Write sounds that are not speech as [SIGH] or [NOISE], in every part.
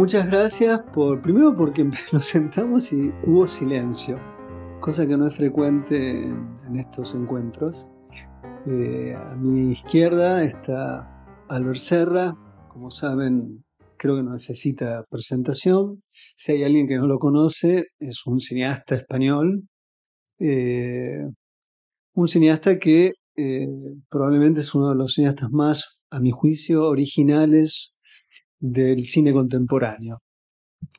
muchas gracias por. Primero porque [LAUGHS] nos sentamos y hubo silencio, cosa que no es frecuente en, estos encuentros. Eh, a mi izquierda está Albert Serra, como saben, creo que no necesita presentación. Si hay alguien que no lo conoce, es un cineasta español. Eh, un cineasta que eh, probablemente es uno de los cineastas más, a mi juicio, originales del cine contemporáneo.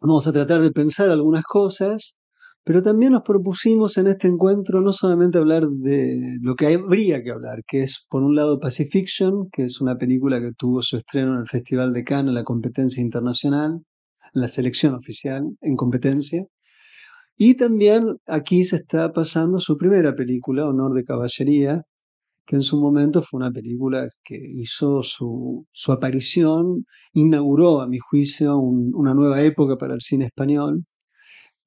Vamos a tratar de pensar algunas cosas, pero también nos propusimos en este encuentro no solamente hablar de lo que habría que hablar, que es por un lado Pacifiction, que es una película que tuvo su estreno en el Festival de Cannes, en la competencia internacional, la selección oficial en competencia. Y también aquí se está pasando su primera película, Honor de Caballería, que en su momento fue una película que hizo su, aparición, inauguró, a mi juicio, una nueva época para el cine español.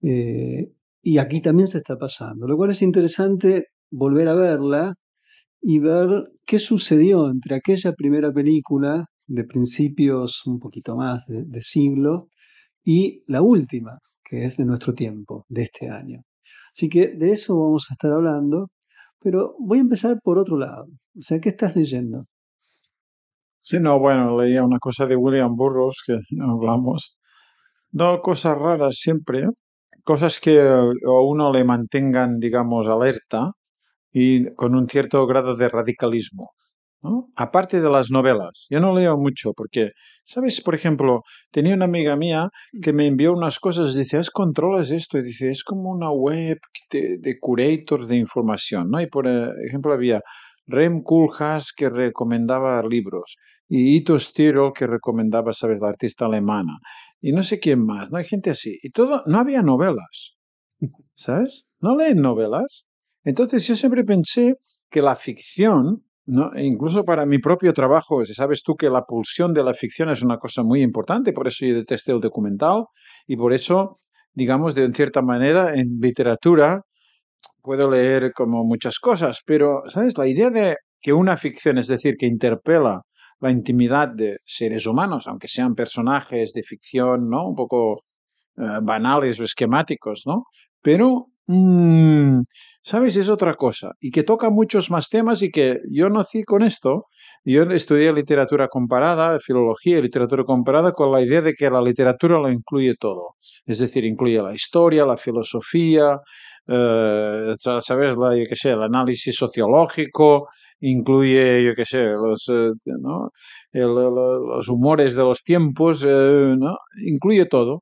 Eh, y aquí también se está pasando, lo cual es interesante volver a verla y ver qué sucedió entre aquella primera película de principios un poquito más de siglo y la última, que es de nuestro tiempo, de este año. Así que de eso vamos a estar hablando pero voy a empezar por otro lado. O sea, ¿qué estás leyendo? Sí, no, bueno, leía una cosa de William Burroughs que [LAUGHS] hablamos. No, cosas raras siempre, cosas que eh, a uno le mantengan, digamos, alerta y con un cierto grado de radicalismo. Aparte de las novelas. Yo no leo mucho porque, ¿sabes? Por ejemplo, tenía una amiga mía mm. que me envió unas cosas, dice, controlas esto? Y dice, es como una web de, curators de información, ¿no? Y por eh, ejemplo había Rem Koolhaas que recomendaba libros y Ito Tiro que recomendaba, ¿sabes? La artista alemana y no sé quién más, ¿no? Hay gente así. Y todo, no había novelas, ¿sabes? No leen novelas. Entonces yo siempre pensé que la ficción e incluso para mi propio trabajo, si sabes tú que la pulsión de la ficción es una cosa muy importante, por eso yo detesté el documental y por eso, digamos, de cierta manera, en literatura puedo leer como muchas cosas, pero, ¿sabes? La idea de que una ficción, es decir, que interpela la intimidad de seres humanos, aunque sean personajes de ficción, ¿no? Un poco eh, banales o esquemáticos, ¿no? Pero Mm, ¿Sabes? Es otra cosa. Y que toca muchos más temas y que yo nací con esto. Yo estudié literatura comparada, filología y literatura comparada con la idea de que la literatura lo incluye todo. Es decir, incluye la historia, la filosofía, eh, ¿sabes? el análisis sociológico, incluye, yo sé, eh, los, humores de los tiempos, eh, ¿no? Incluye todo.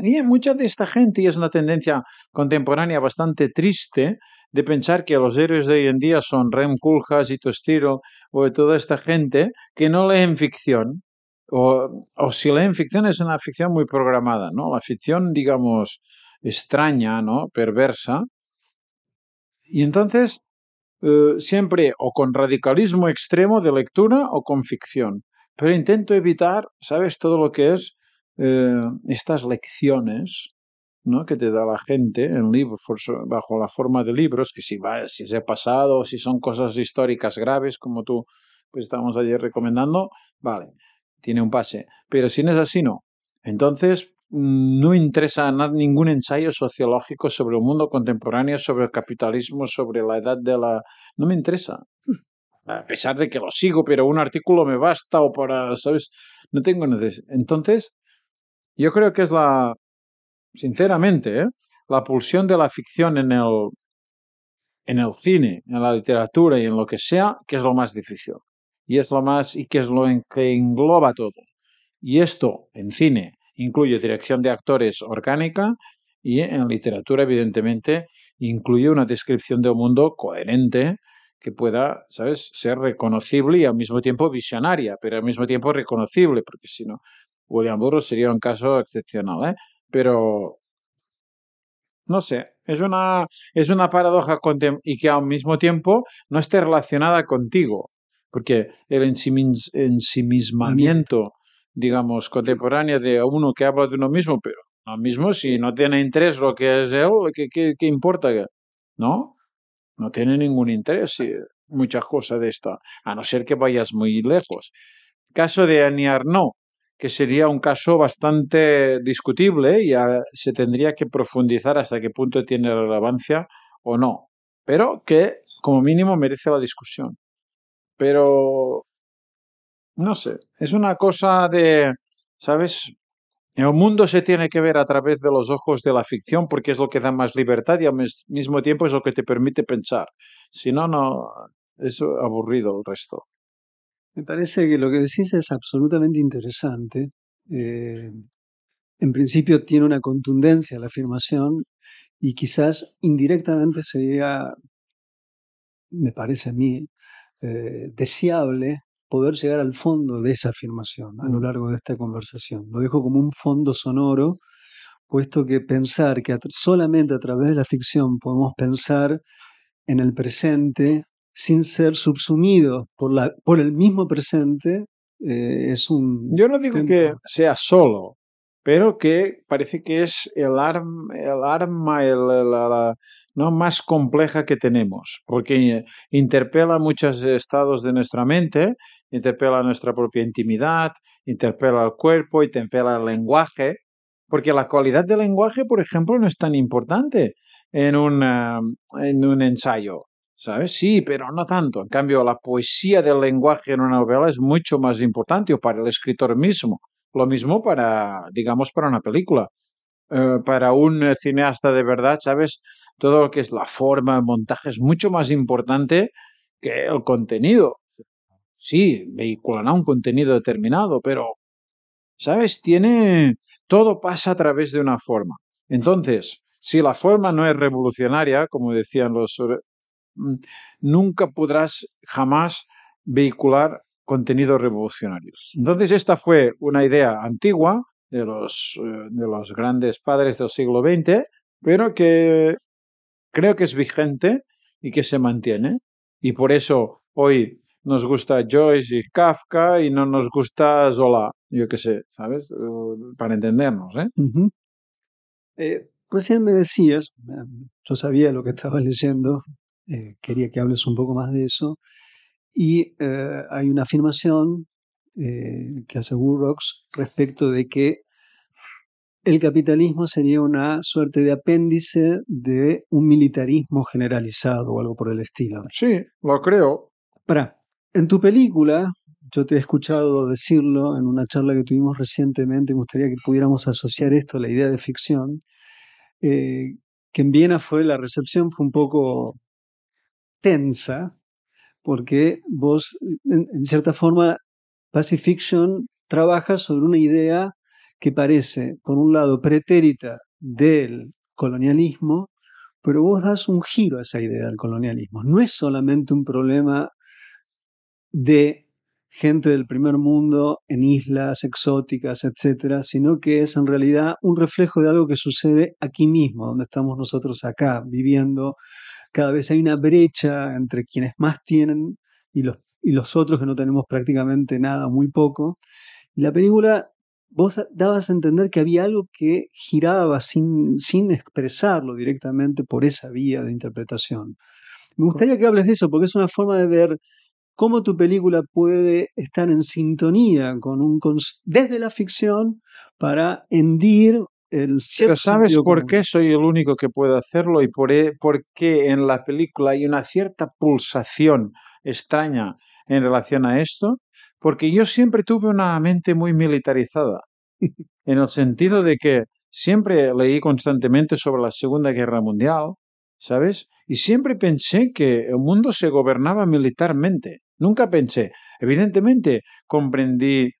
Y mucha de esta gente, y es una tendencia contemporánea bastante triste, de pensar que los héroes de hoy en día son Rem Koolhaas y Tostiro o de toda esta gente que no leen ficción. O, si leen ficción es una ficción muy programada, ¿no? La ficción, digamos, extraña, ¿no? Perversa. Y entonces, eh, siempre o con radicalismo extremo de lectura o con ficción. Pero intento evitar, ¿sabes? Todo lo que es eh, estas lecciones ¿no? que te da la gente en libros bajo la forma de libros, que si, va, si es el pasado, si son cosas históricas graves, como tú pues, estamos ayer recomendando, vale, tiene un pase. Pero si no es así, no. Entonces, no interesa nada ningún ensayo sociológico sobre el mundo contemporáneo, sobre el capitalismo, sobre la edad de la... No me interesa. A pesar de que lo sigo, pero un artículo me basta o para, ¿sabes? No tengo necesidad. Entonces, yo creo que es la, sinceramente, ¿eh? la pulsión de la ficción en el, en el cine, en la literatura y en lo que sea, que es lo más difícil. Y es lo más, y que es lo en, que engloba todo. Y esto en cine incluye dirección de actores orgánica y en literatura, evidentemente, incluye una descripción de un mundo coherente que pueda, ¿sabes?, ser reconocible y al mismo tiempo visionaria, pero al mismo tiempo reconocible, porque si no, William Burroughs sería un caso excepcional, ¿eh? Pero no sé, es una, es una paradoja y que al mismo tiempo no esté relacionada contigo, porque el ensimismamiento, digamos, contemporáneo de uno que habla de uno mismo, pero lo mismo si no tiene interés lo que es él, ¿qué, qué, importa? ¿No? No tiene ningún interés muchas cosas de esta, a no ser que vayas muy lejos. Caso de Aniar, no que sería un caso bastante discutible y se tendría que profundizar hasta qué punto tiene relevancia o no, pero que como mínimo merece la discusión. Pero, no sé, es una cosa de, ¿sabes? El mundo se tiene que ver a través de los ojos de la ficción porque es lo que da más libertad y al mismo tiempo es lo que te permite pensar. Si no, no, es aburrido el resto. Me parece que lo que decís es absolutamente interesante. Eh, en principio tiene una contundencia la afirmación y quizás indirectamente sería, me parece a mí, eh, deseable poder llegar al fondo de esa afirmación a lo mm. largo de esta conversación. Lo dejo como un fondo sonoro, puesto que pensar que solamente a través de la ficción podemos pensar en el presente sin ser subsumido por, el mismo presente, eh, es un... Yo no digo que sea solo, pero que parece que es el, el arma no más compleja que tenemos, porque interpela muchos estados de nuestra mente, interpela nuestra propia intimidad, interpela el cuerpo, interpela el lenguaje, porque la cualidad del lenguaje, por ejemplo, no es tan importante en un eh, ensayo. ¿sabes? Sí, pero no tanto. En cambio, la poesía del lenguaje en una novela es mucho más importante o para el escritor mismo. Lo mismo para, digamos, para una película. Eh, para un eh, cineasta de verdad, ¿sabes? Todo lo que es la forma, el montaje es mucho más importante que el contenido. Sí, vehiculará un contenido determinado, pero, ¿sabes? Tiene. Todo pasa a través de una forma. Entonces, si la forma no es revolucionaria, como decían los eh, Mm, nunca podrás jamás vehicular contenidos revolucionarios. Entonces, esta fue una idea antigua de los, eh, de los grandes padres del siglo XX, pero que creo que es vigente y que se mantiene. Y por eso hoy nos gusta Joyce y Kafka y no nos gusta Zola, yo qué sé, ¿sabes? Para entendernos, ¿eh? Uh me decías, eh, yo sabía lo que estaba leyendo, eh, quería que hables un poco más de eso. Y eh, hay una afirmación eh, que hace Burroughs respecto de que el capitalismo sería una suerte de apéndice de un militarismo generalizado o algo por el estilo. Sí, lo creo. Para, en tu película, yo te he escuchado decirlo en una charla que tuvimos recientemente, me gustaría que pudiéramos asociar esto a la idea de ficción, que en Viena fue la recepción, fue un poco tensa, porque vos, en, cierta forma, Pacific trabaja sobre una idea que parece, por un lado, pretérita del colonialismo, pero vos das un giro a esa idea del colonialismo. No es solamente un problema de gente del primer mundo en islas exóticas, etcétera, sino que es en realidad un reflejo de algo que sucede aquí mismo, donde estamos nosotros acá, viviendo cada vez hay una brecha entre quienes más tienen y los, y los otros que no tenemos prácticamente nada, muy poco. Y la película, vos dabas a entender que había algo que giraba sin, sin expresarlo directamente por esa vía de interpretación. Me gustaría que hables de eso, porque es una forma de ver cómo tu película puede estar en sintonía con un desde la ficción para hendir ¿sabes por qué soy el único que puedo hacerlo y e, por qué en la película hay una cierta pulsación extraña en relación a esto? Porque yo siempre tuve una mente muy militarizada, [LAUGHS] en el sentido de que siempre leí constantemente sobre la Segunda Guerra Mundial, ¿sabes? Y siempre pensé que el mundo se gobernaba militarmente. Nunca pensé. Evidentemente comprendí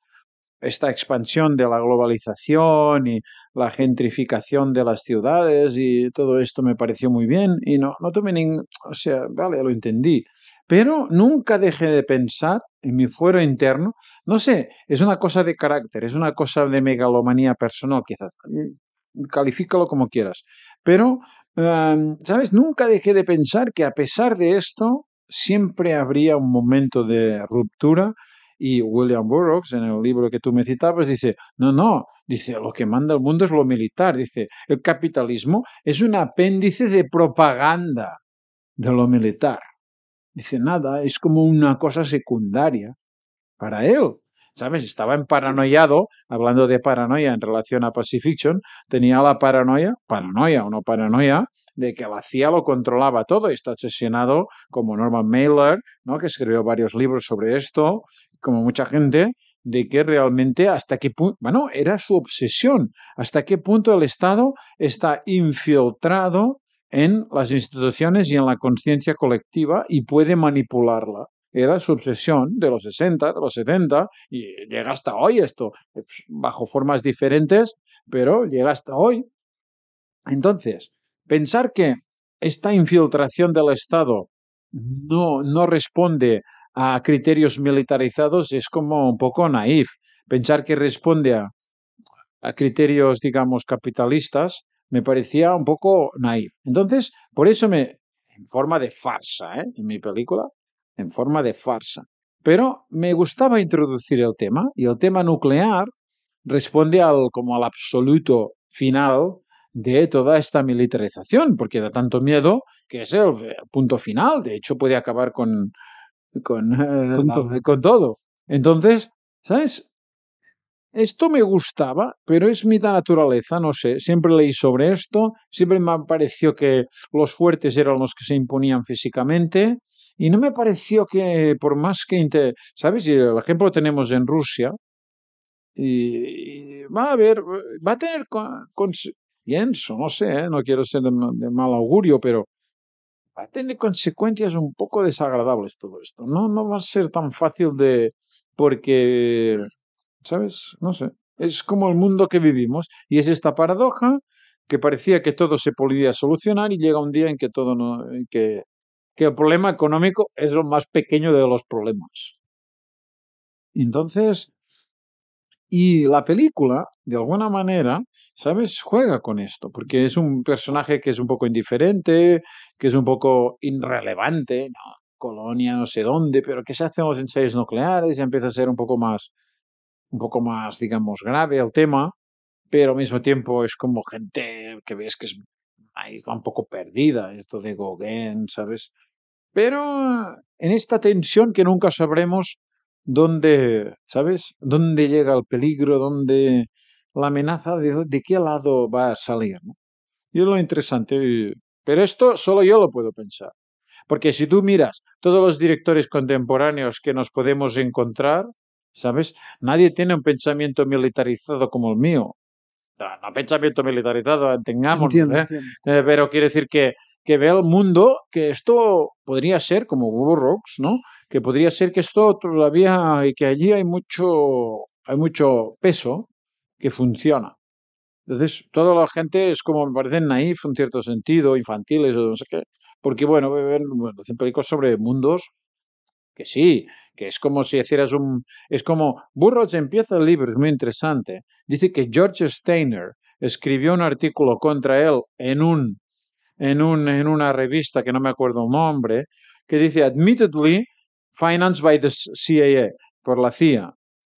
esta expansión de la globalización y la gentrificación de las ciudades y todo esto me pareció muy bien y no, no tomé ningún, o sea, vale, lo entendí, pero nunca dejé de pensar en mi fuero interno, no sé, es una cosa de carácter, es una cosa de megalomanía personal quizás, mm, califícalo como quieras, pero, em, ¿sabes? Nunca dejé de pensar que a pesar de esto, siempre habría un momento de ruptura y William Burroughs, en el libro que tú me citabas, dice, no, no, Dice, lo que manda el mundo es lo militar. Dice, el capitalismo es un apéndice de propaganda de lo militar. Dice, nada, es como una cosa secundaria para él. ¿Sabes? Estaba en paranoiado, hablando de paranoia en relación a Pacifiction, tenía la paranoia, paranoia o no paranoia, de que la CIA lo controlaba todo y está obsesionado como Norman Mailer, ¿no? que escribió varios libros sobre esto, como mucha gente, de que realmente hasta qué punto, bueno, era su obsesión, hasta qué punto el Estado está infiltrado en las instituciones y en la conciencia colectiva y puede manipularla. Era su obsesión de los 60, de los 70, y llega hasta hoy esto, pues, bajo formas diferentes, pero llega hasta hoy. Entonces, pensar que esta infiltración del Estado no, no responde a criterios militarizados es como un poco naif. Pensar que responde a, criterios, digamos, capitalistas, me parecía un poco naif. Entonces, por eso me, en forma de farsa, ¿eh? en mi película, en forma de farsa. Pero me gustaba introducir el tema y el tema nuclear responde al, como al absoluto final de toda esta militarización, porque da tanto miedo que es el punto final. De hecho, puede acabar con, con, [LAUGHS] con, todo. Entonces, ¿sabes? Esto me gustaba, pero es mi naturaleza, no sé. Siempre leí sobre esto, siempre me pareció que los fuertes eran los que se imponían físicamente, y no me pareció que, por más que. ¿Sabes? el ejemplo tenemos en Rusia, y, va a haber, va a tener. Con, pienso, no sé, ¿eh? no quiero ser de mal augurio, pero va a tener consecuencias un poco desagradables todo esto. No, no va a ser tan fácil de... porque, ¿sabes? No sé. Es como el mundo que vivimos y es esta paradoja que parecía que todo se podía solucionar y llega un día en que todo no... que, que el problema económico es lo más pequeño de los problemas. Entonces, y la película, de alguna manera, ¿sabes? Juega con esto, porque es un personaje que es un poco indiferente, que es un poco irrelevante, ¿no? colonia no sé dónde, pero que se hacen los ensayos nucleares y empieza a ser un poco más, un poco más, digamos, grave el tema, pero al mismo tiempo es como gente que ves que es una isla un poco perdida, esto de Gauguin, ¿sabes? Pero en esta tensión que nunca sabremos dónde, ¿sabes? ¿Dónde llega el peligro? ¿Dónde la amenaza? ¿De, de qué lado va a salir? ¿no? Y es lo interesante. Pero esto solo yo lo puedo pensar. Porque si tú miras todos los directores contemporáneos que nos podemos encontrar, ¿sabes? Nadie tiene un pensamiento militarizado como el mío. No, pensamiento militarizado, tengamos. ¿eh? Eh, pero quiere decir que, que ve el mundo que esto podría ser como Rocks, ¿no? que podría ser que esto todavía y que allí hay mucho, hay mucho peso que funciona. Entonces, toda la gente es como me parecen naif en cierto sentido, infantiles o no sé qué, porque bueno, bueno hacen películas sobre mundos que sí, que es como si hicieras un... Es como, Burroughs empieza el libro, es muy interesante. Dice que George Steiner escribió un artículo contra él en, un, en, un, en una revista que no me acuerdo el nombre, que dice, admittedly, financed by the CIA, por la CIA,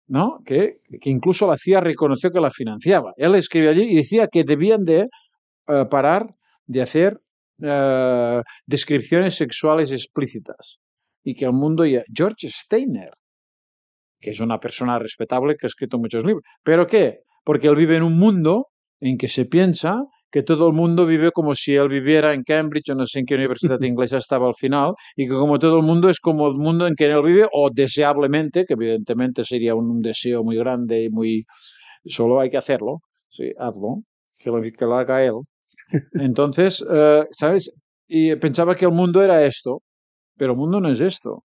¿no? Que, incluso la CIA reconoció que la financiaba. Él escribió allí y decía que debían de eh, parar de hacer eh, descripciones sexuales explícitas y que el mundo ya... George Steiner, que es una persona respetable que ha escrito muchos libros, pero ¿qué? Porque él vive en un mundo en que se piensa que todo el mundo vive como si él viviera en Cambridge o no sé en qué universidad [LAUGHS] inglesa estaba al final, y que como todo el mundo es como el mundo en que él vive, o deseablemente, que evidentemente sería un, deseo muy grande y muy... Solo hay que hacerlo, sí, hazlo, que lo, que haga él. Entonces, eh, ¿sabes? Y pensaba que el mundo era esto, pero el mundo no es esto.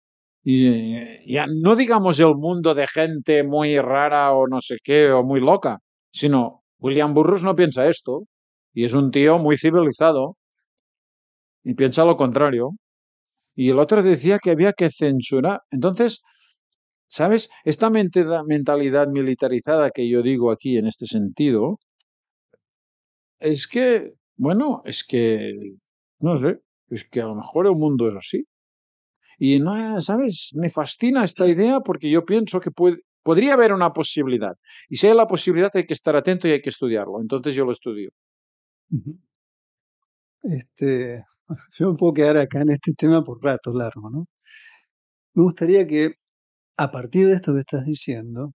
Y ya no digamos el mundo de gente muy rara o no sé qué, o muy loca, sino William Burroughs no piensa esto. Y es un tío muy civilizado y piensa lo contrario. Y el otro decía que había que censurar. Entonces, ¿sabes? Esta mentalidad militarizada que yo digo aquí en este sentido, es que, bueno, es que, no sé, es que a lo mejor el mundo es así. Y no, ¿sabes? Me fascina esta idea porque yo pienso que puede, podría haber una posibilidad. Y si hay la posibilidad hay que estar atento y hay que estudiarlo. Entonces yo lo estudio. Este, [LAUGHS] yo me puedo quedar acá en este tema por rato largo, ¿no? Me gustaría que a partir de esto que estás diciendo,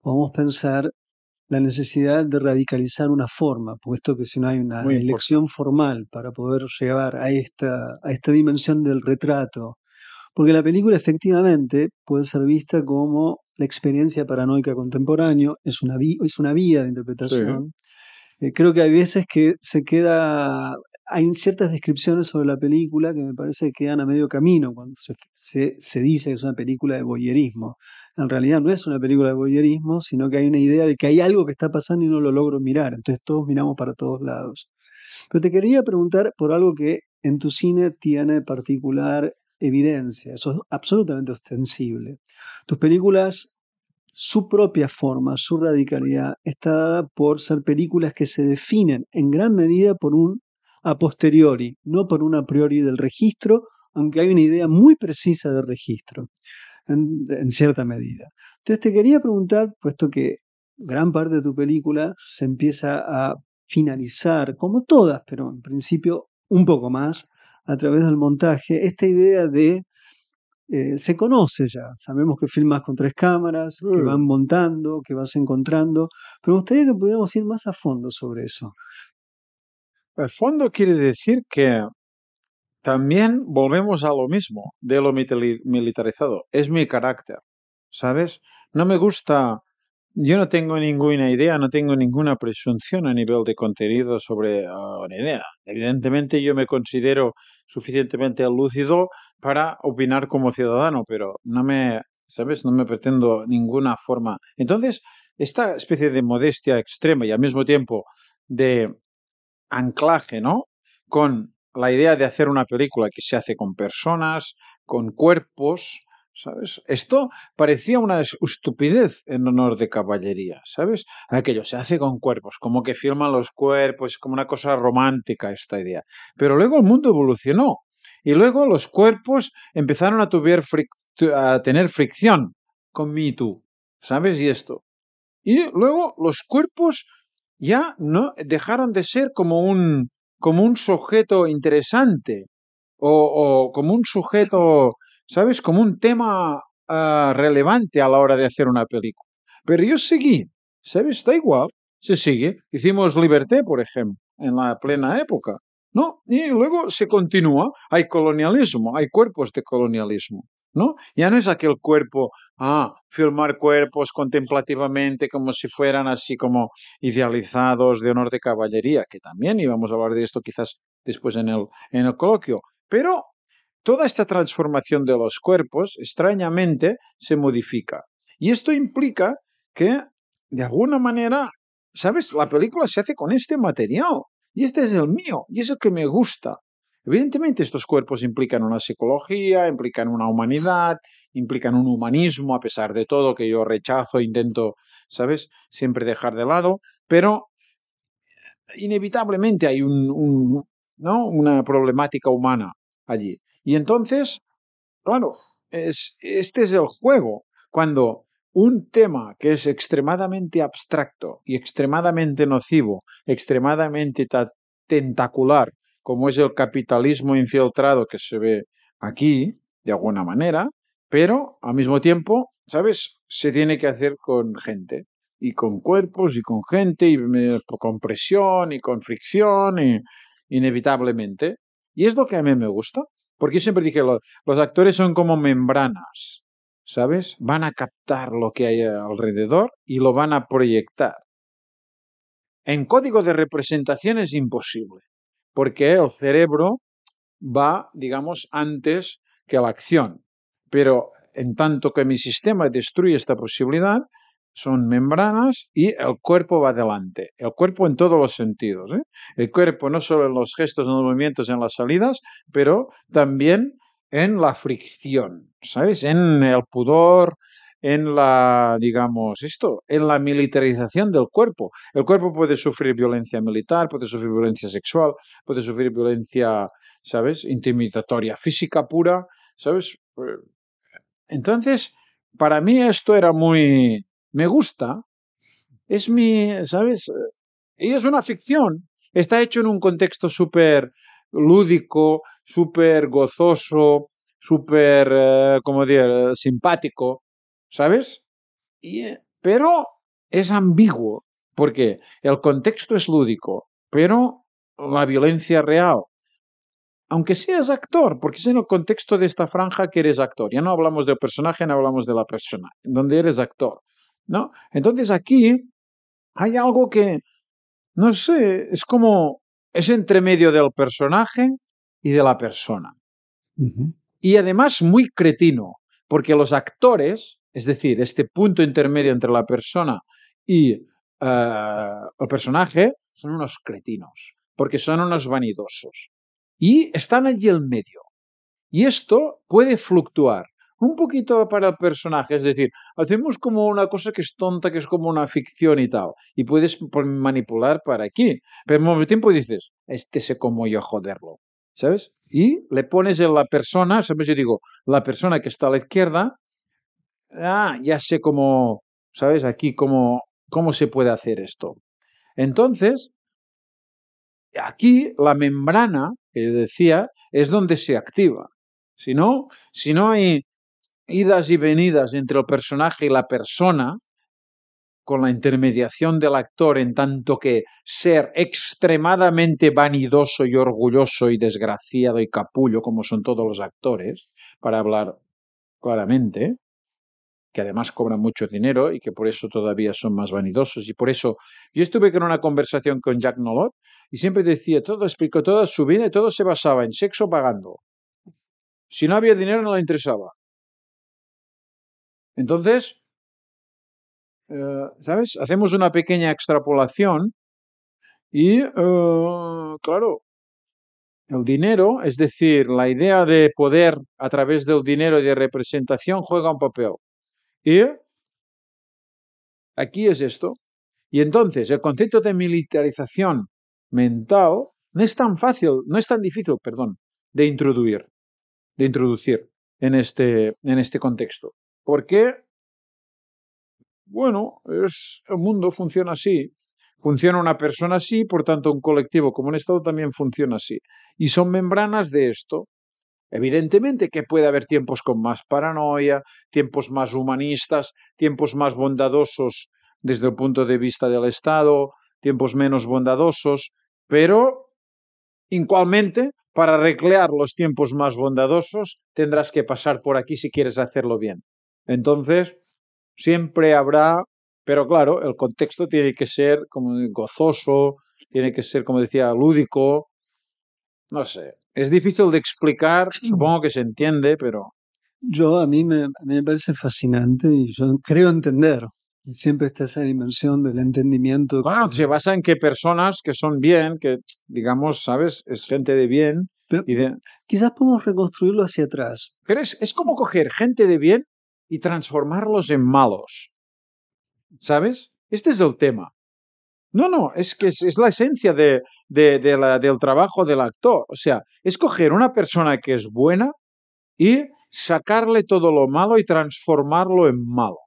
podamos pensar la necesidad de radicalizar una forma, puesto que si no hay una elección formal para poder llevar a esta, a esta dimensión del retrato, porque la película efectivamente puede ser vista como la experiencia paranoica contemporánea, es una, es una vía de interpretación, eh, creo que hay veces que se queda, hay ciertas descripciones sobre la película que me parece que quedan a medio camino cuando se, dice que es una película de boyerismo. En realidad no es una película de boyerismo, sino que hay una idea de que hay algo que está pasando y no lo logro mirar. Entonces todos miramos para todos lados. Pero te quería preguntar por algo que en tu cine tiene particular evidencia, eso es absolutamente ostensible. Tus películas su propia forma, su radicalidad, está dada por ser películas que se definen en gran medida por un a posteriori, no por un a priori del registro, aunque hay una idea muy precisa del registro, en, en cierta medida. Entonces te quería preguntar, puesto que gran parte de tu película se empieza a finalizar, como todas, pero en principio un poco más, a través del montaje, esta idea de eh, se conoce ya. Sabemos que filmas con tres cámaras, que mm. van montando, que vas encontrando, pero me gustaría que pudiéramos ir más a fondo sobre eso. El fondo quiere decir que también volvemos a lo mismo de lo militarizado. Es mi carácter, ¿sabes? No me gusta yo no tengo ninguna idea, no tengo ninguna presunción a nivel de contenido sobre una ah, idea. Evidentemente yo me considero suficientemente lúcido para opinar como ciudadano, pero no me, ¿sabes? No me pretendo ninguna forma. Entonces, esta especie de modestia extrema y al mismo tiempo de anclaje, ¿no? Con la idea de hacer una película que se hace con personas, con cuerpos, ¿sabes? Esto parecía una estupidez en honor de caballería, ¿sabes? Aquello se hace con cuerpos, como que firman los cuerpos, como una cosa romántica esta idea. Pero luego el mundo evolucionó y luego los cuerpos empezaron a, tener fricción con mi ¿sabes? Y esto. Y luego los cuerpos ya no dejaron de ser como un como un sujeto interesante o como un sujeto ¿sabes? Como un tema ah, relevante a la hora de hacer una película. Pero yo seguí, ¿sabes? Da igual, se sigue. Hicimos Liberté, por ejemplo, en la plena época, ¿no? Y luego se continúa, hay colonialismo, hay cuerpos de colonialismo. ¿No? Ya no es aquel cuerpo, ah, filmar cuerpos contemplativamente como si fueran así como idealizados de honor de caballería, que también íbamos a hablar de esto quizás después en el, en el coloquio. Pero Toda esta transformación de los cuerpos extrañamente se modifica. Y esto implica que, de alguna manera, ¿sabes? La película se hace con este material. Y este es el mío, y es el que me gusta. Evidentemente estos cuerpos implican una psicología, implican una humanidad, implican un humanismo, a pesar de todo, que yo rechazo, e intento, ¿sabes?, siempre dejar de lado, pero inevitablemente hay ¿no? una problemática humana allí. Y entonces, claro, es, este es el juego. Cuando un tema que es extremadamente abstracto y extremadamente nocivo, extremadamente tentacular, como es el capitalismo infiltrado que se ve aquí, de alguna manera, pero al mismo tiempo, ¿sabes? Se tiene que hacer con gente, y con cuerpos, y con gente, y con presión, y con fricción, inevitablemente. Y es lo que a mí me gusta. Porque yo siempre dije, los, actores son como membranas, ¿sabes? Van a captar lo que hay eh, alrededor y lo van a proyectar. En código de representación es imposible, porque el cerebro va, digamos, antes que la acción. Pero en tanto que mi sistema destruye esta posibilidad, son membranas y el cuerpo va adelante. El cuerpo en todos los sentidos. ¿eh? El cuerpo no solo en los gestos, en los movimientos, en las salidas, pero también en la fricción, ¿sabes? En el pudor, en la, digamos, esto, en la militarización del cuerpo. El cuerpo puede sufrir violencia militar, puede sufrir violencia sexual, puede sufrir violencia, ¿sabes? Intimidatoria, física pura, ¿sabes? Entonces, para mí esto era muy, me gusta, es mi, ¿sabes? Y es una ficción. Está hecho en un contexto súper lúdico, súper gozoso, súper, eh, ¿cómo como decir, simpático, ¿sabes? Y, eh, pero es ambiguo, porque el contexto es lúdico, pero la violencia real, aunque seas actor, porque es en el contexto de esta franja que eres actor, ya no hablamos del personaje, no hablamos de la persona, donde eres actor. ¿no? Entonces aquí hay algo que, no sé, es como, es entre medio del personaje y de la persona. Y además muy cretino, porque los actores, es decir, este punto intermedio entre la persona y eh, el personaje, son unos cretinos, porque son unos vanidosos. Y están allí el medio. Y esto puede fluctuar un poquito para el personaje, es decir, hacemos como una cosa que es tonta, que es como una ficción y tal, y puedes manipular para aquí, pero al mismo tiempo dices, este sé cómo yo joderlo, ¿sabes? Y le pones en la persona, ¿sabes? Yo digo, la persona que está a la izquierda, ah, ya sé cómo, ¿sabes? Aquí cómo, cómo se puede hacer esto. Entonces, aquí la membrana que yo decía es donde se activa. Si no, si no hay idas y venidas entre el personaje y la persona, con la intermediación del actor en tanto que ser extremadamente vanidoso y orgulloso y desgraciado y capullo como son todos los actores, para hablar claramente, que además cobran mucho dinero y que por eso todavía son más vanidosos. Y por eso yo estuve con una conversación con Jack Nolot y siempre decía, todo explicó toda su vida y todo se basaba en sexo pagando. Si no había dinero no le interesaba. Entonces, eh, ¿sabes? Hacemos una pequeña extrapolación y, eh, claro, el dinero, es decir, la idea de poder a través del dinero y de representación juega un papel. Y aquí es esto. Y entonces, el concepto de militarización mental no es tan fácil, no es tan difícil, perdón, de introducir, de introducir en este, en este contexto. ¿Por qué? Bueno, es, el mundo funciona así. Funciona una persona así, por tanto un colectivo como un Estado también funciona así. Y son membranas de esto. Evidentemente que puede haber tiempos con más paranoia, tiempos más humanistas, tiempos más bondadosos desde el punto de vista del Estado, tiempos menos bondadosos, pero igualmente para recrear los tiempos más bondadosos tendrás que pasar por aquí si quieres hacerlo bien. Entonces, siempre habrá, pero claro, el contexto tiene que ser como gozoso, tiene que ser, como decía, lúdico, no sé. Es difícil de explicar, supongo que se entiende, pero... Yo, a mí me, me parece fascinante y yo creo entender. Siempre está esa dimensión del entendimiento. Bueno, se basa en que personas que son bien, que digamos, ¿sabes? Es gente de bien. y de... Quizás podemos reconstruirlo hacia atrás. Pero es, es como coger gente de bien y transformarlos en malos. ¿Sabes? Este es el tema. No, no, es que es, la esencia de, del trabajo del actor. O sea, escoger una persona que es buena y sacarle todo lo malo y transformarlo en malo.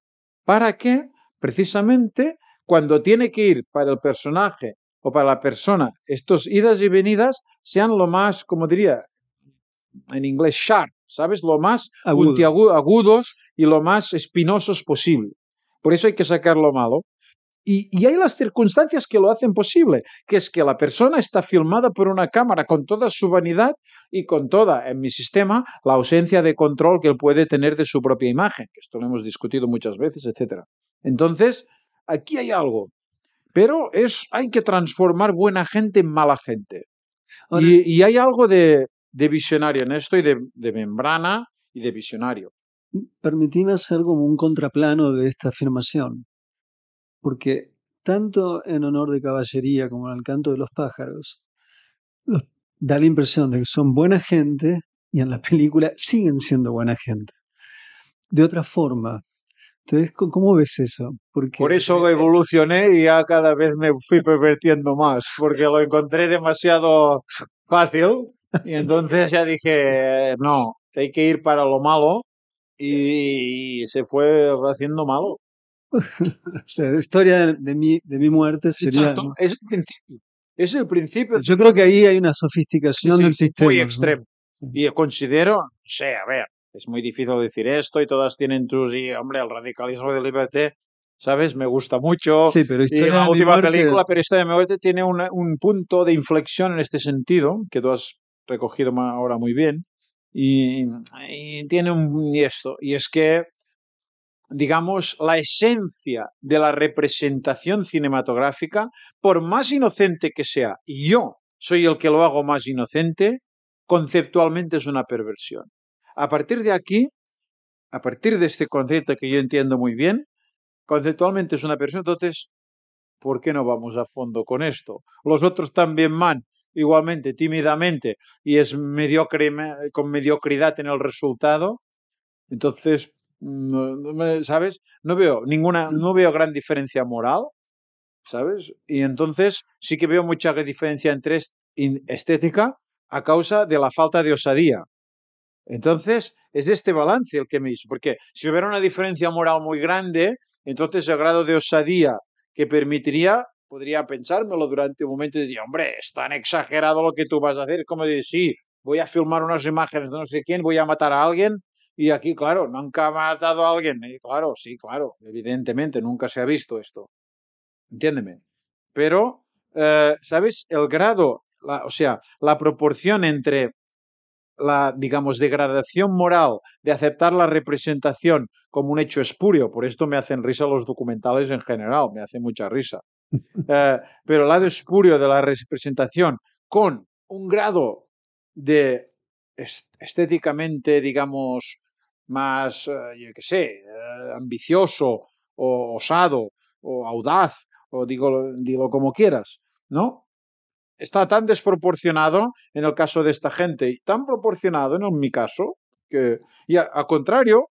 ¿Para qué? Precisamente cuando tiene que ir para el personaje o para la persona, estos idas y venidas sean lo más, como diría en inglés, sharp, ¿sabes? Lo más agudos y lo más espinosos posible. Por eso hay que sacar lo malo. Y, hay las circunstancias que lo hacen posible, que es que la persona está filmada por una cámara con toda su vanidad y con toda, en mi sistema, la ausencia de control que él puede tener de su propia imagen, esto lo hemos discutido muchas veces, etc. Entonces, aquí hay algo, pero es, hay que transformar buena gente en mala gente. Y, hay algo de, visionario en esto y de, de membrana y de visionario. Permitíme hacer como un contraplano de esta afirmación, porque tanto en honor de caballería como en el canto de los pájaros, da la impresión de que son buena gente y en la película siguen siendo buena gente. De otra forma. Entonces, ¿cómo ves eso? Porque, Por eso eh, eh, evolucioné y ya cada vez me fui pervertiendo más, porque lo encontré demasiado fácil y entonces ya dije, no, hay que ir para lo malo y se fue haciendo malo. [LAUGHS] la historia de mi, de mi muerte sería... ¿no? Es el principio. Es el principio. Yo creo que ahí hay una sofisticación del sistema. Muy extremo. Y considero, sé, a ver, es muy difícil decir esto y todas tienen tus... Y, hombre, el radicalismo del liberté ¿sabes? Me gusta mucho. Sí, pero historia la última película, pero historia de mi muerte tiene un punto de inflexión en este sentido, que tú has recogido ahora muy bien, y, tiene un y esto, y es que, digamos, la esencia de la representación cinematográfica, por más inocente que sea, y yo soy el que lo hago más inocente, conceptualmente es una perversión. A partir de aquí, a partir de este concepto que yo entiendo muy bien, conceptualmente es una perversión, entonces, ¿por qué no vamos a fondo con esto? Los otros también van, igualmente tímidamente y es mediocre, con mediocridad en el resultado, entonces, mm, ¿sabes? No veo ninguna, no veo gran diferencia moral, ¿sabes? Y entonces sí que veo mucha diferencia entre estética a causa de la falta de osadía. Entonces, es este balance el que me hizo, porque si hubiera una diferencia moral muy grande, entonces el grado de osadía que permitiría podría pensármelo durante un momento y decir, hombre, es tan exagerado lo que tú vas a hacer, como decir, sí, voy a filmar unas imágenes de no sé quién, voy a matar a alguien. Y aquí, claro, nunca ha matado a alguien. claro, sí, claro, evidentemente, nunca se ha visto esto. Entiéndeme. Pero, eh, ¿sabes? El grado, o sea, la proporción entre la, digamos, degradación moral de aceptar la representación como un hecho espurio, por esto me hacen risa los documentales en general, me hace mucha risa, [LAUGHS] Eh, pero el lado espurio de la representación con un grado de estéticamente, digamos, más, eh, yo qué sé, eh, ambicioso o osado o audaz, o digo, como quieras, ¿no? Está tan desproporcionado en el caso de esta gente y tan proporcionado en mi caso, que, y al contrario,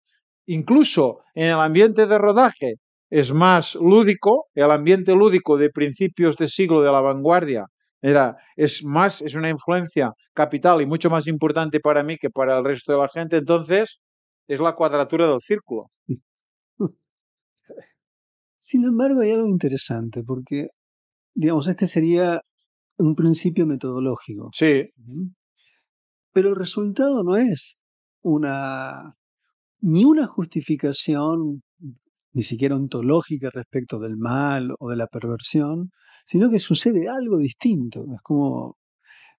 incluso en el ambiente de rodaje es más lúdico, el ambiente lúdico de principios de siglo de la vanguardia era, es más, es una influencia capital y mucho más importante para mí que para el resto de la gente, entonces es la cuadratura del círculo. Sin embargo, hay algo interesante, porque, digamos, este sería un principio metodológico. Sí. Pero el resultado no es una ni una justificación ni siquiera ontológica respecto del mal o de la perversión, sino que sucede algo distinto. Es como.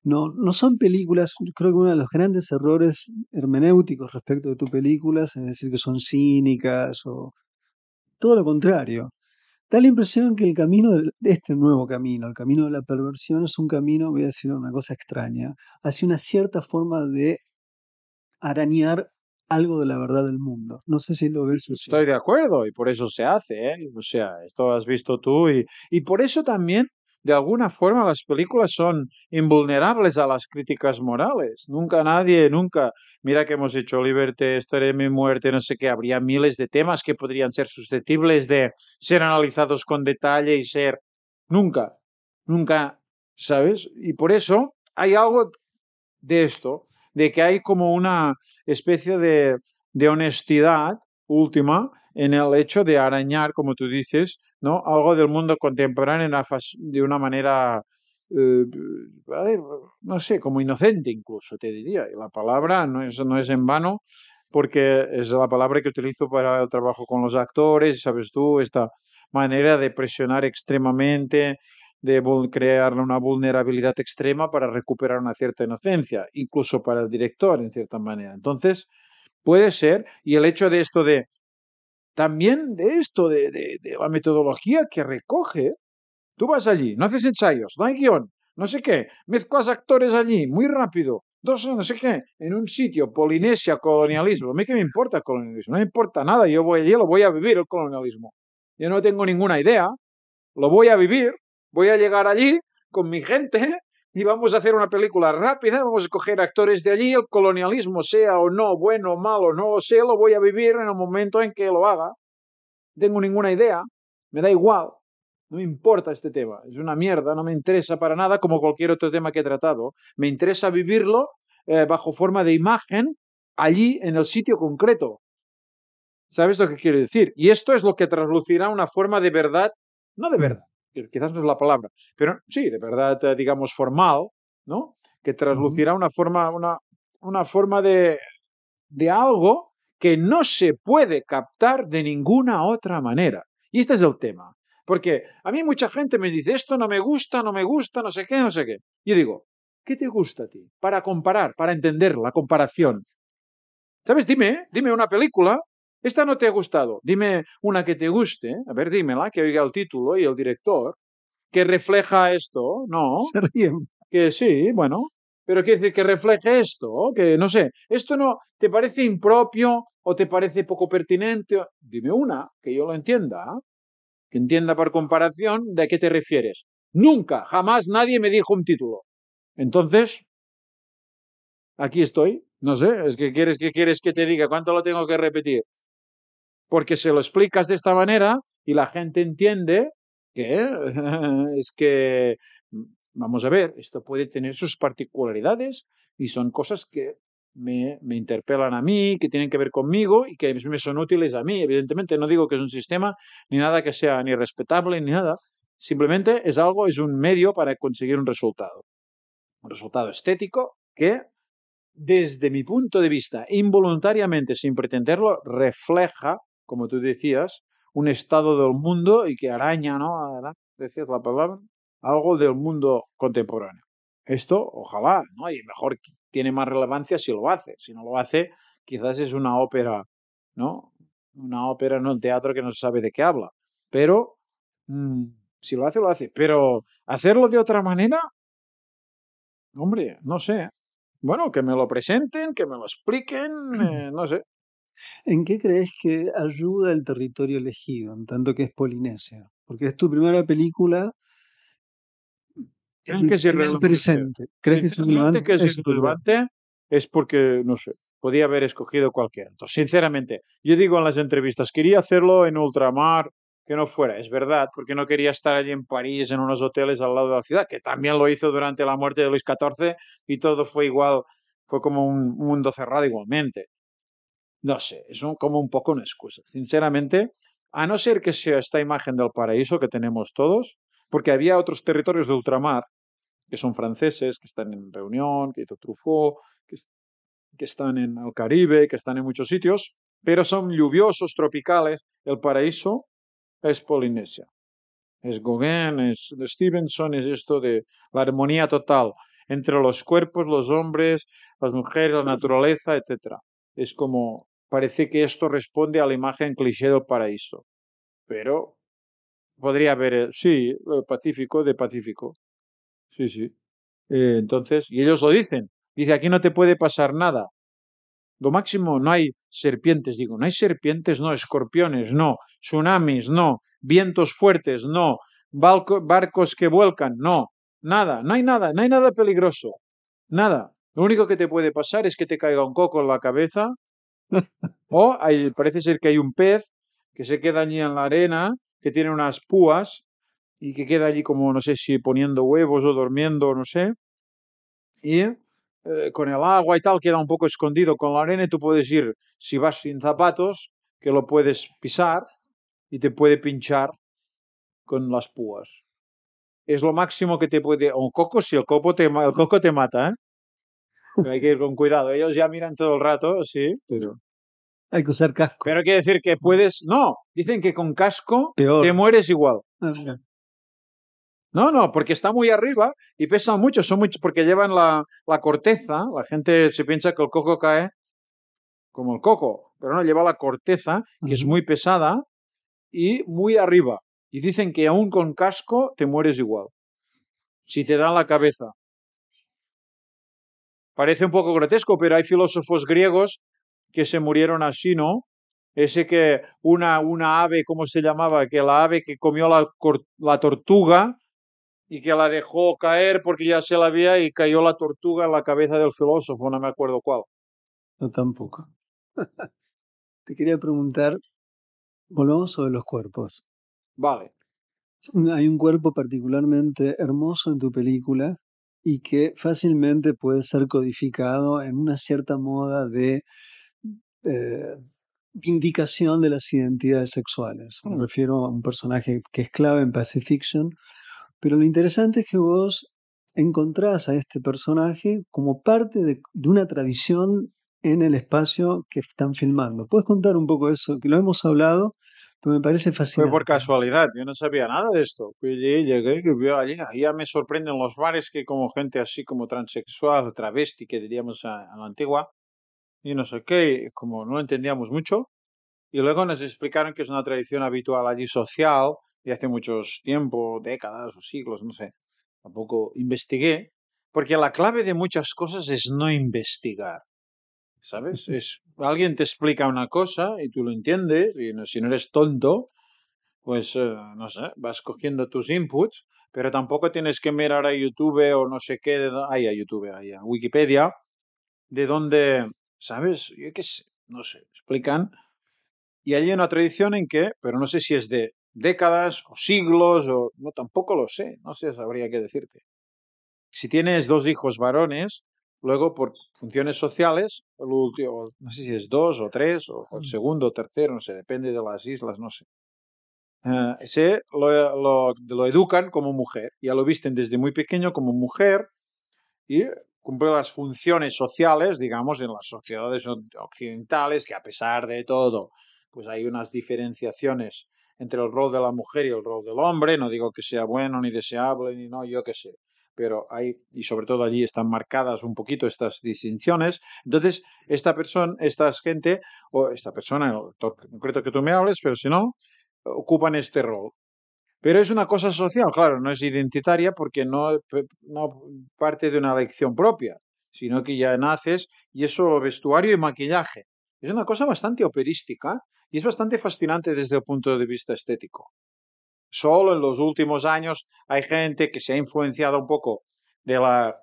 No, no son películas, creo que uno de los grandes errores hermenéuticos respecto de tus películas es decir que son cínicas o todo lo contrario. Da la impresión que el camino de este nuevo camino, el camino de la perversión, es un camino, voy a decir una cosa extraña, hacia una cierta forma de arañar algo de la verdad del mundo. No sé si lo ves así. Estoy de acuerdo y por eso se hace, ¿eh? O sea, esto has visto tú y, y por eso también, de alguna forma, las películas son invulnerables a las críticas morales. Nunca nadie, nunca, mira que hemos hecho Liberté, estaré de mi muerte, no sé qué, habría miles de temas que podrían ser susceptibles de ser analizados con detalle y ser... Nunca, nunca, ¿sabes? Y por eso hay algo de esto de que hay como una especie de, honestidad última en el hecho de arañar, como tú dices, ¿no? algo del mundo contemporáneo de una manera, eh, no sé, como inocente incluso, te diría. la palabra no es, no es en vano, porque es la palabra que utilizo para el trabajo con los actores, sabes tú, esta manera de presionar extremadamente de crear una vulnerabilidad extrema para recuperar una cierta inocencia, incluso para el director, en cierta manera. Entonces, puede ser, y el hecho de esto de, también de esto, de, de, la metodología que recoge, tú vas allí, no haces ensayos, no hay guión, no sé qué, mezclas actores allí, muy rápido, dos, no sé qué, en un sitio, Polinesia, colonialismo, a mí que me importa el colonialismo, no me importa nada, yo voy allí, lo voy a vivir el colonialismo. Yo no tengo ninguna idea, lo voy a vivir, Voy a llegar allí con mi gente y vamos a hacer una película rápida, vamos a escoger actores de allí, el colonialismo sea o no, bueno o malo, no lo sé, lo voy a vivir en el momento en que lo haga. tengo ninguna idea, me da igual, no me importa este tema, es una mierda, no me interesa para nada como cualquier otro tema que he tratado. Me interesa vivirlo eh, bajo forma de imagen allí en el sitio concreto. ¿Sabes lo que quiero decir? Y esto es lo que traslucirá una forma de verdad, no de verdad, quizás no es la palabra, pero sí, de verdad, eh, digamos, formal, ¿no? Que traslucirá una forma, una, forma de, de algo que no se puede captar de ninguna otra manera. Y este es el tema. Porque a mí mucha gente me dice, esto no me gusta, no me gusta, no sé qué, no sé qué. Yo digo, ¿qué te gusta a ti? Para comparar, para entender la comparación. ¿Sabes? Dime, dime una película esta no te ha gustado. Dime una que te guste. A ver, dímela, que oiga el título y el director. Que refleja esto. No. [LAUGHS] Se Que sí, bueno. Pero quiere decir que refleje esto. Que no sé. Esto no. ¿Te parece impropio o te parece poco pertinente? Dime una que yo lo entienda. Que entienda por comparación de qué te refieres. Nunca, jamás nadie me dijo un título. Entonces, aquí estoy. No sé, es que quieres que quieres que te diga cuánto lo tengo que repetir porque se lo explicas de esta manera y la gente entiende que [LAUGHS] es que, mm, vamos a ver, esto puede tener sus particularidades y son cosas que me, me, interpelan a mí, que tienen que ver conmigo y que a mí me son útiles a mí. Evidentemente no digo que es un sistema ni nada que sea ni respetable ni nada, simplemente es algo, es un medio para conseguir un resultado. Un resultado estético que desde mi punto de vista, involuntariamente, sin pretenderlo, refleja como tú decías, un estado del mundo y que araña, ¿no? Decías la palabra, algo del mundo contemporáneo. Esto, ojalá, ¿no? Y mejor tiene más relevancia si lo hace. Si no lo hace, quizás es una ópera, ¿no? Una ópera, no un teatro que no sabe de qué habla. Pero mm, si lo hace, lo hace. Pero hacerlo de otra manera, hombre, no sé. Bueno, que me lo presenten, que me lo expliquen, eh, no sé. ¿En qué crees que ayuda el territorio elegido, en tanto que es Polinesia? Porque es tu primera película. ¿Crees que es relevante? presente. ¿Crees que, que es relevante? Es porque, no sé, podía haber escogido cualquiera. Entonces, sinceramente, yo digo en las entrevistas, quería hacerlo en ultramar, que no fuera, es verdad, porque no quería estar allí en París, en unos hoteles al lado de la ciudad, que también lo hizo durante la muerte de Luis XIV y todo fue igual, fue como un mundo cerrado igualmente no sé, es como un poco una excusa. Sinceramente, a no ser que sea esta imagen del paraíso que tenemos todos, porque había otros territorios de ultramar que son franceses, que están en Reunión, que Truffaut, que, que están en el Caribe, que están en muchos sitios, pero son lluviosos, tropicales. El paraíso es Polinesia. Es Gauguin, es Stevenson, es esto de la armonía total entre los cuerpos, los hombres, las mujeres, la naturaleza, etc. Es como parece que esto responde a la imagen cliché del paraíso. Pero podría haber, eh, sí, eh, Pacífico de Pacífico. Sí, sí. Eh, entonces, y ellos lo dicen. Dice, aquí no te puede pasar nada. Lo máximo, no hay serpientes. Digo, no hay serpientes, no, escorpiones, no, tsunamis, no, vientos fuertes, no, barcos que vuelcan, no, nada, no hay nada, no hay nada peligroso, nada. Lo único que te puede pasar es que te caiga un coco en la cabeza o parece ser que hay un pez que se queda allí en la arena, que tiene unas púas y que queda allí como, no sé si poniendo huevos o durmiendo, no sé. Y eh, con el agua y tal queda un poco escondido con la arena y tú puedes ir, si vas sin zapatos, que lo puedes pisar y te puede pinchar con las púas. Es lo máximo que te puede... O un coco, si el, coco te, el coco te mata, ¿eh? hay que ir con cuidado. Ellos ya miran todo el rato, sí, pero. Hay que usar casco. Pero hay que decir que puedes. No, dicen que con casco te mueres igual. Ah, no, no, porque está muy arriba y pesa mucho, son muchos porque llevan la, la, corteza. La gente se piensa que el coco cae como el coco, pero no, lleva la corteza, que es muy pesada y muy arriba. Y dicen que aún con casco te mueres igual. Si te dan la cabeza. Parece un poco grotesco, pero hay filósofos griegos que se murieron así, ¿no? Ese que una, ave, ¿cómo se llamaba? Que la ave que comió la, tortuga y que la dejó caer porque ya se la había y cayó la tortuga en la cabeza del filósofo, no me acuerdo cuál. No tampoco. [LAUGHS] Te quería preguntar, volvamos sobre los cuerpos. Vale. Hay un cuerpo particularmente hermoso en tu película y que fácilmente puede ser codificado en una cierta moda de eh, indicación de las identidades sexuales. Me mm. refiero a un personaje que es clave en Fiction. pero lo interesante es que vos encontrás a este personaje como parte de, de una tradición en el espacio que están filmando. ¿Puedes contar un poco eso? Que lo hemos hablado, pues me parece fascinante. Fue por casualidad, yo no sabía nada de esto. Llegué, llegué, vi allí. Ya me sorprenden los bares que como gente así como transexual, travesti, que diríamos a, la antigua, y no sé qué, como no entendíamos mucho. Y luego nos explicaron que es una tradición habitual allí social, Y hace muchos tiempos, décadas o siglos, no sé. Tampoco investigué, porque la clave de muchas cosas es no investigar. ¿sabes? Es, alguien te explica una cosa y tú lo entiendes, y si no eres tonto, pues, eh, no sé, vas cogiendo tus inputs, pero tampoco tienes que mirar a YouTube o no sé qué, hay a YouTube, ay, a Wikipedia, de donde, ¿sabes? Yo qué sé, no sé, explican. Y hay una tradición en que, pero no sé si es de décadas o siglos o no, tampoco lo sé, no sé, habría que decirte. Si tienes dos hijos varones, Luego, por funciones sociales, no sé si es dos o tres, o, el mm. segundo o tercero, no sé, depende de las islas, no sé. Ah, ese lo, lo, educan como mujer, ya lo visten desde muy pequeño como mujer y cumple las funciones sociales, digamos, en las sociedades occidentales, que a pesar de todo, pues hay unas diferenciaciones entre el rol de la mujer y el rol del hombre, no digo que sea bueno ni deseable, ni no, yo qué sé pero hay, y sobre todo allí están marcadas un poquito estas distinciones. Entonces, esta persona, esta gente, o esta persona, el concreto que tú me hables, pero si no, ocupan este rol. Pero es una cosa social, claro, no es identitaria porque no, eh, no parte de una elección propia, sino que ya naces y eso vestuario y maquillaje. Es una cosa bastante operística y es bastante fascinante desde el punto de vista estético. Solo en los últimos años hay gente que se ha influenciado un poco de la,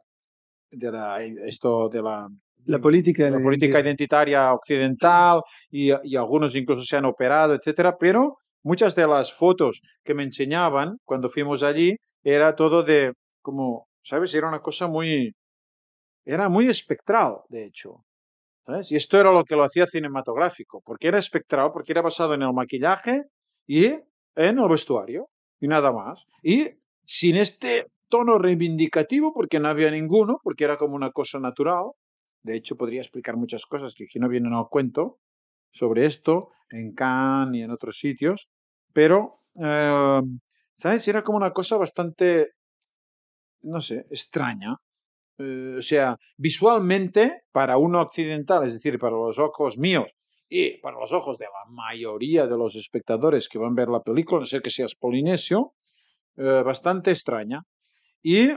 de esto, de la, la política, la política identitaria occidental y, algunos incluso se han operado, etcétera, pero muchas de las fotos que me enseñaban cuando fuimos allí era todo de como, ¿sabes? Era una cosa muy era muy espectral, de hecho. ¿sabes? Y esto era lo que lo hacía cinematográfico, porque era espectral, porque era basado en el maquillaje y en el vestuario y nada más. Y sin este tono reivindicativo, porque no había ninguno, porque era como una cosa natural. De hecho, podría explicar muchas cosas que aquí no vienen al cuento sobre esto, en Cannes y en otros sitios. Pero, em, ¿sabes? Era como una cosa bastante, no sé, extraña. Eh, o sea, visualmente, para uno occidental, es decir, para los ojos míos, y para los ojos de la mayoría de los espectadores que van a ver la película, no sé que seas polinesio, eh, bastante extraña. Y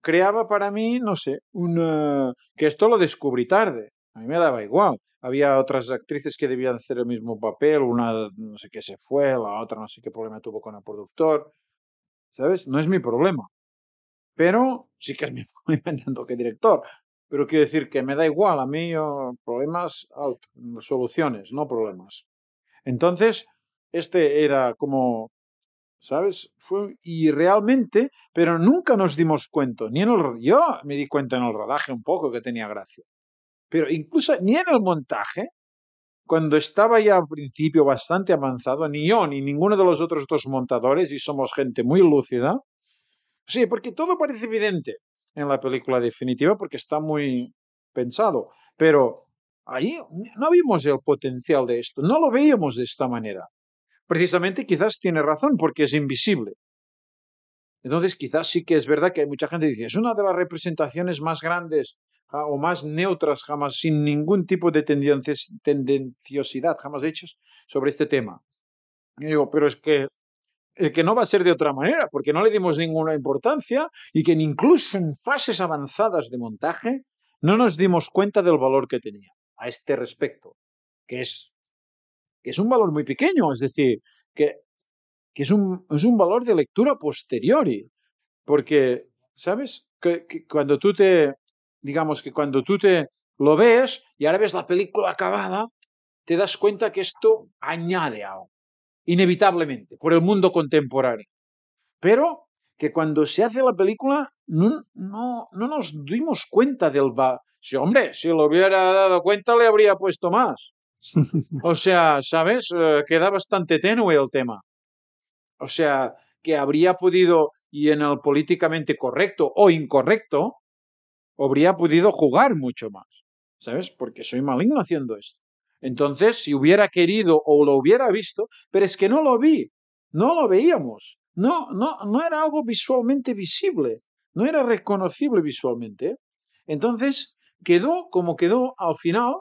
creaba para mí, no sé, una... Eh, que esto lo descubrí tarde, a mí me daba igual. Había otras actrices que debían hacer el mismo papel, una no sé qué se fue, la otra no sé qué problema tuvo con el productor, ¿sabes? No es mi problema. Pero sí que es mi [LAUGHS] problema en tanto que director, pero quiero decir que me da igual, a mí problemas, soluciones, no problemas. Entonces, este era como, ¿sabes? y realmente, pero nunca nos dimos cuenta, ni en el, yo me di cuenta en el rodaje un poco que tenía gracia, pero incluso ni en el montaje, cuando estaba ya al principio bastante avanzado, ni yo ni ninguno de los otros dos montadores, y somos gente muy lúcida, sí, porque todo parece evidente, en la película definitiva porque está muy pensado. Pero ahí no vimos el potencial de esto, no lo veíamos de esta manera. Precisamente quizás tiene razón porque es invisible. Entonces quizás sí que es verdad que hay mucha gente que dice, es una de las representaciones más grandes o más neutras jamás, sin ningún tipo de tendenciosidad jamás hechas sobre este tema. Yo digo, pero es que eh, que no va a ser de otra manera, porque no le dimos ninguna importancia y que incluso en fases avanzadas de montaje no nos dimos cuenta del valor que tenía a este respecto, que es, que es un valor muy pequeño, es decir, que, es, un, valor de lectura posteriori, porque, ¿sabes? Que, cuando tú te, digamos que cuando tú te lo ves y ahora ves la película acabada, te das cuenta que esto añade algo inevitablemente, por el mundo contemporáneo. Pero que cuando se hace la película no, no, nos dimos cuenta del... Va hombre, si lo hubiera dado cuenta le habría puesto más. [LAUGHS] O sea, ¿sabes? Eh, queda bastante tenue el tema. O sea, que habría podido, y en el políticamente correcto o incorrecto, habría podido jugar mucho más. ¿Sabes? Porque soy maligno haciendo esto. Entonces, si hubiera querido o lo hubiera visto, pero es que no lo vi, no lo veíamos, no, no, no era algo visualmente visible, no era reconocible visualmente. Entonces, quedó como quedó al final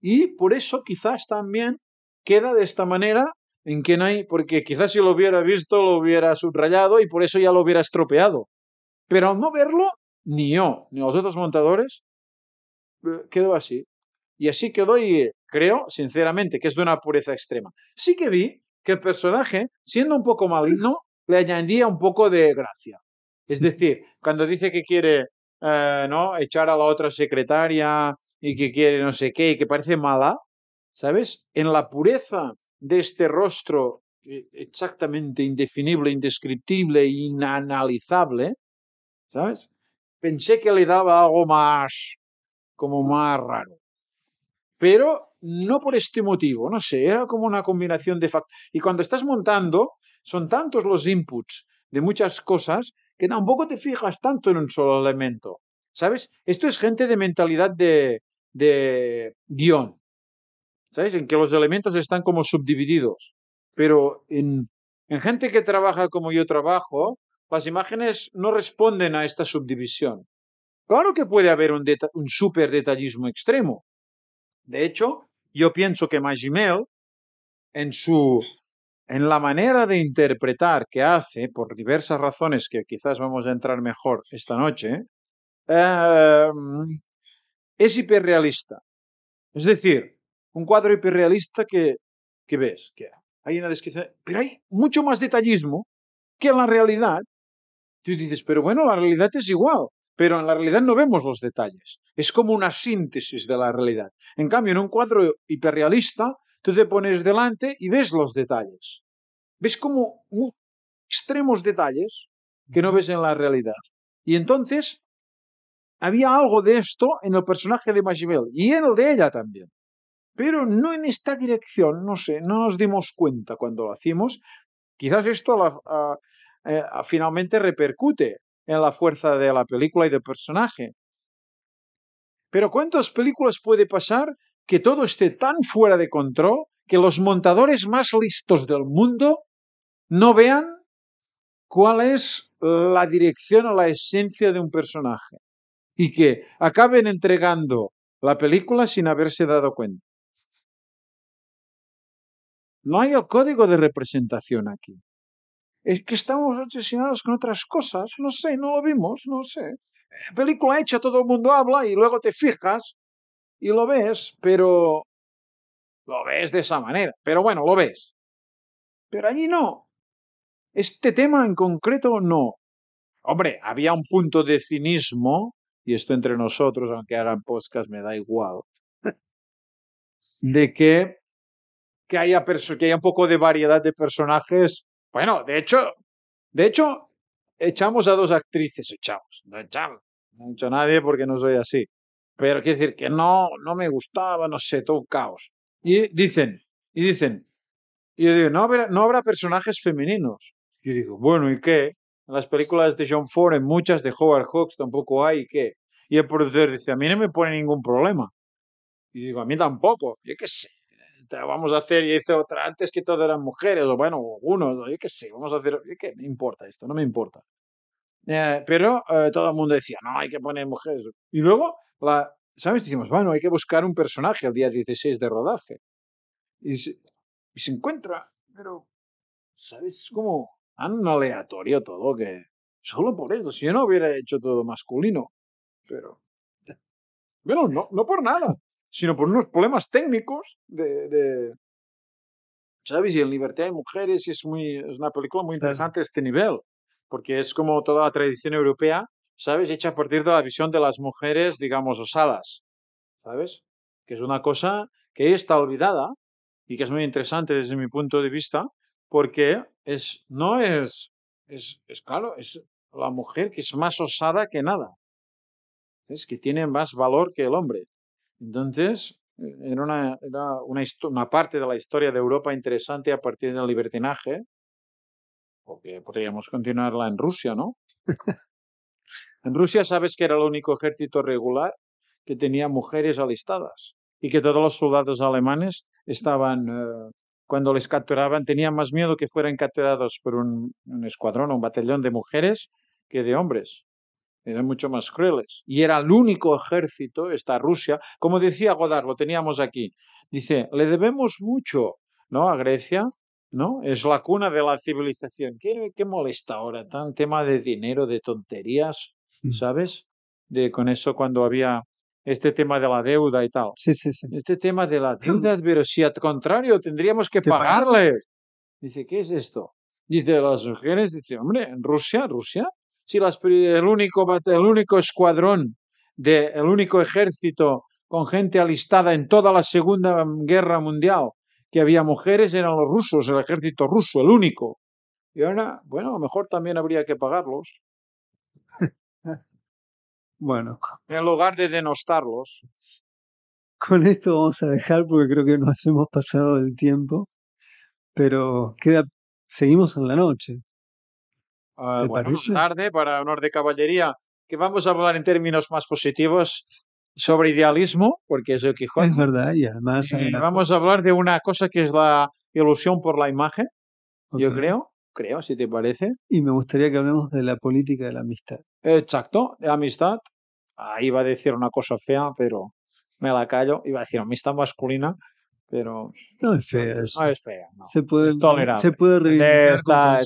y por eso quizás también queda de esta manera en que no hay, porque quizás si lo hubiera visto lo hubiera subrayado y por eso ya lo hubiera estropeado. Pero al no verlo, ni yo, ni los otros montadores, eh, quedó así. Y así quedó y eh, creo, sinceramente, que es de una pureza extrema. Sí que vi que el personaje, siendo un poco maligno, le añadía un poco de gracia. Es mm. decir, cuando dice que quiere eh, ¿no? echar a la otra secretaria y que quiere no sé qué y que parece mala, ¿sabes? En la pureza de este rostro eh, exactamente indefinible, indescriptible, inanalizable, ¿sabes? Pensé que le daba algo más, como más raro pero no por este motivo, no sé, era como una combinación de factores. Y cuando estás montando, son tantos los inputs de muchas cosas que tampoco te fijas tanto en un solo elemento. ¿Sabes? Esto es gente de mentalidad de, de guión. ¿Sabes? En que los elementos están como subdivididos. Pero en, gente que trabaja como yo trabajo, las imágenes no responden a esta subdivisión. Claro que puede haber un, un super detallismo extremo, de hecho, yo pienso que Magimel, en su en la manera de interpretar que hace, por diversas razones que quizás vamos a entrar mejor esta noche, eh, es hiperrealista. Es decir, un cuadro hiperrealista que, que ves, que hay una descripción, pero hay mucho más detallismo que la realidad. Tú dices, pero bueno, la realidad es igual pero en la realidad no vemos los detalles. Es como una síntesis de la realidad. En cambio, en un cuadro hiperrealista, tú te pones delante y ves los detalles. Ves como extremos detalles que no ves en la realidad. Y entonces, había algo de esto en el personaje de Magibel y en el de ella también. Pero no en esta dirección, no sé, no nos dimos cuenta cuando lo hacemos Quizás esto eh, finalmente repercute en la fuerza de la película y del personaje. Pero ¿cuántas películas puede pasar que todo esté tan fuera de control que los montadores más listos del mundo no vean cuál es la dirección o la esencia de un personaje y que acaben entregando la película sin haberse dado cuenta? No hay el código de representación aquí. Es que estamos obsesionados con otras cosas. No sé, no lo vimos, no sé. Eh, película hecha, todo el mundo habla y luego te fijas y lo ves, pero lo ves de esa manera. Pero bueno, lo ves. Pero allí no. Este tema en concreto no. Hombre, había un punto de cinismo, y esto entre nosotros, aunque hagan podcast, me da igual, [LAUGHS] de que, que, haya, que haya un poco de variedad de personajes bueno, de hecho, de hecho, echamos a dos actrices, echamos, no echamos, no he hecho a nadie porque no soy así. Pero quiere decir que no, no me gustaba, no sé, todo caos. Y dicen, y dicen, y yo digo, no habrá, no habrá personajes femeninos. Yo digo, bueno, ¿y qué? En las películas de John Ford, en muchas de Howard Hawks tampoco hay, ¿y qué? Y el productor dice, a mí no me pone ningún problema. Y digo, a mí tampoco, yo qué sé vamos a hacer, y hice otra antes que todas eran mujeres, o bueno, uno, yo qué sé, vamos a hacer, que me importa esto, no me importa. Eh, pero eh, todo el mundo decía, no, hay que poner mujeres. Y luego, la, ¿sabes? Decimos, bueno, hay que buscar un personaje el día 16 de rodaje. Y se, se encuentra, pero, ¿sabes? Como tan aleatorio todo que solo por eso, si yo no hubiera hecho todo masculino, pero... Bueno, no, no por nada sino por unos problemas técnicos de, ¿sabes? Y en Libertad hay mujeres y es, muy, una película muy interesante a este nivel, porque es como toda la tradición europea, ¿sabes? Hecha a partir de la visión de las mujeres, digamos, osadas, ¿sabes? Que es una cosa que está olvidada y que es muy interesante desde mi punto de vista, porque es, no es, es, es claro, es la mujer que es más osada que nada, es que tiene más valor que el hombre. Entonces, era, una, una, parte de la historia de Europa interesante a partir del libertinaje, porque podríamos continuarla en Rusia, ¿no? en Rusia sabes que era el único ejército regular que tenía mujeres alistadas y que todos los soldados alemanes estaban, eh, cuando les capturaban, tenían más miedo que fueran capturados por un escuadrón o un batallón de mujeres que de hombres eran mucho más crueles. Y era el único ejército, esta Rusia, como decía Godard, lo teníamos aquí, dice, le debemos mucho, ¿no? A Grecia, ¿no? Es la cuna de la civilización. ¿Qué, qué molesta ahora tan tema de dinero, de tonterías, mm. ¿sabes? De, con eso cuando había este tema de la deuda y tal. Sí, sí, sí. Este tema de la deuda, pero si al contrario tendríamos que pagarle Dice, ¿qué es esto? Dice, las mujeres, dice, hombre, en Rusia, Rusia, el, único, el único escuadrón, de, el único ejército con gente alistada en toda la Segunda Guerra Mundial que había mujeres eran los rusos, el ejército ruso, el único. Y ahora, bueno, a lo mejor también habría que pagarlos. [LAUGHS] Bueno. En lugar de denostarlos. Con esto vamos a dejar porque creo que nos hemos pasado el tiempo, pero queda, seguimos en la noche. Ah, Buenas tardes, tarde para Honor de Caballería, que vamos a hablar en términos más positivos sobre idealismo, porque es el Quijote. Es verdad, y además. vamos a hablar de una cosa que es la ilusión por la imagen, yo creo, creo, si te parece. Y me gustaría que hablemos de la política de la amistad. Exacto, de amistad. Ahí va a decir una cosa fea, pero me la callo. Iba a decir amistad masculina, pero no es fea es se puede se puede reivindicar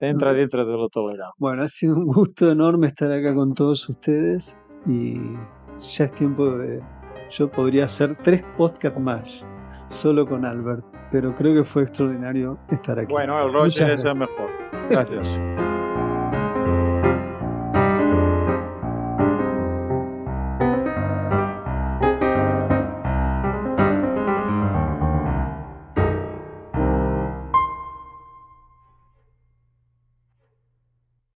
entra dentro de lo tolerable bueno ha sido un gusto enorme estar acá con todos ustedes y ya es tiempo de yo podría hacer tres podcast más solo con Albert pero creo que fue extraordinario estar aquí bueno el Roger es el mejor gracias [LAUGHS]